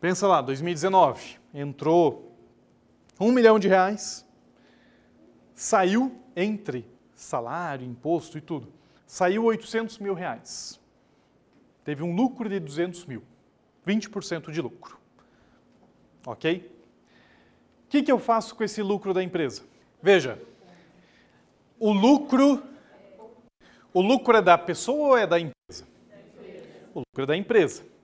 Pensa lá, 2019, entrou um milhão de reais, saiu entre salário, imposto e tudo, saiu 800 mil reais. Teve um lucro de 200 mil, 20% de lucro. Ok? O que, que eu faço com esse lucro da empresa? Veja, o lucro, o lucro é da pessoa ou é da empresa? O lucro é da empresa.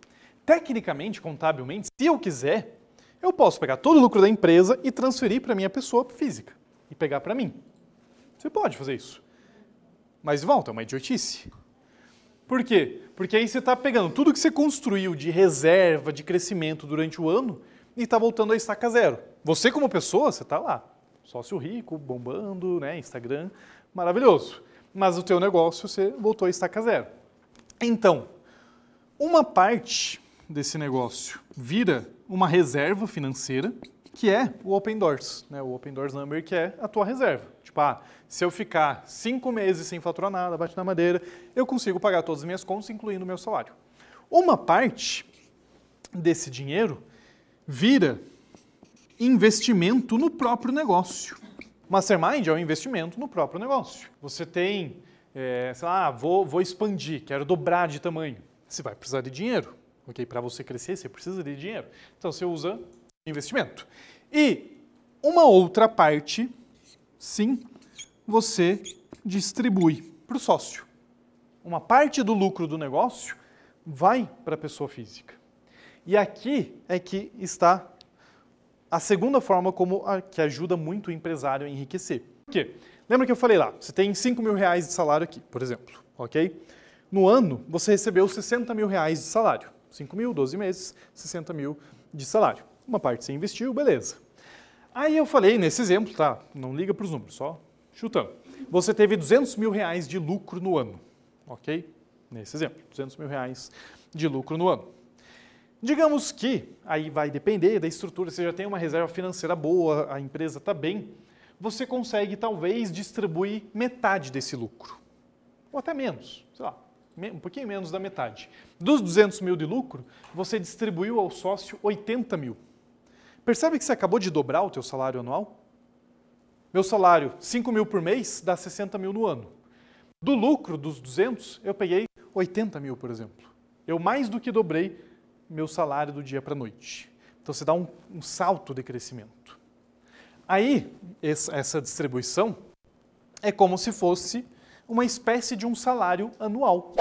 Tecnicamente, contabilmente, se eu quiser, eu posso pegar todo o lucro da empresa e transferir para minha pessoa física e pegar para mim. Você pode fazer isso. Mas volta, é uma idiotice. Por quê? Porque aí você está pegando tudo que você construiu de reserva, de crescimento durante o ano e está voltando à estaca zero. Você, como pessoa, você está lá. Sócio rico, bombando, né? Instagram, maravilhoso. Mas o teu negócio, você voltou à estaca zero. Então, uma parte desse negócio vira uma reserva financeira, que é o Open Doors, né? O Open Doors Number que é a tua reserva. Tipo, ah, se eu ficar cinco meses sem faturar nada, bate na madeira, eu consigo pagar todas as minhas contas, incluindo o meu salário. Uma parte desse dinheiro vira investimento no próprio negócio. Mastermind é um investimento no próprio negócio. Você tem, é, sei lá, ah, vou, vou expandir, quero dobrar de tamanho. Você vai precisar de dinheiro. Ok? Para você crescer, você precisa de dinheiro. Então você usa investimento. E uma outra parte, sim, você distribui para o sócio. Uma parte do lucro do negócio vai para a pessoa física. E aqui é que está a segunda forma como a, que ajuda muito o empresário a enriquecer. Por quê? Lembra que eu falei lá, você tem 5 mil reais de salário aqui, por exemplo, ok? No ano, você recebeu 60 mil reais de salário. 5 mil, 12 meses, 60 mil de salário. Uma parte você investiu, beleza. Aí eu falei nesse exemplo, tá? Não liga para os números, só chutando. Você teve 200 mil reais de lucro no ano, ok? Nesse exemplo, 200 mil reais de lucro no ano. Digamos que, aí vai depender da estrutura, você já tem uma reserva financeira boa, a empresa está bem, você consegue talvez distribuir metade desse lucro. Ou até menos, sei lá, um pouquinho menos da metade. Dos 200 mil de lucro, você distribuiu ao sócio 80 mil. Percebe que você acabou de dobrar o teu salário anual? Meu salário, 5 mil por mês, dá 60 mil no ano. Do lucro dos 200, eu peguei 80 mil, por exemplo. Eu mais do que dobrei meu salário do dia para a noite. Então você dá um, um salto de crescimento. Aí, essa distribuição é como se fosse uma espécie de um salário anual.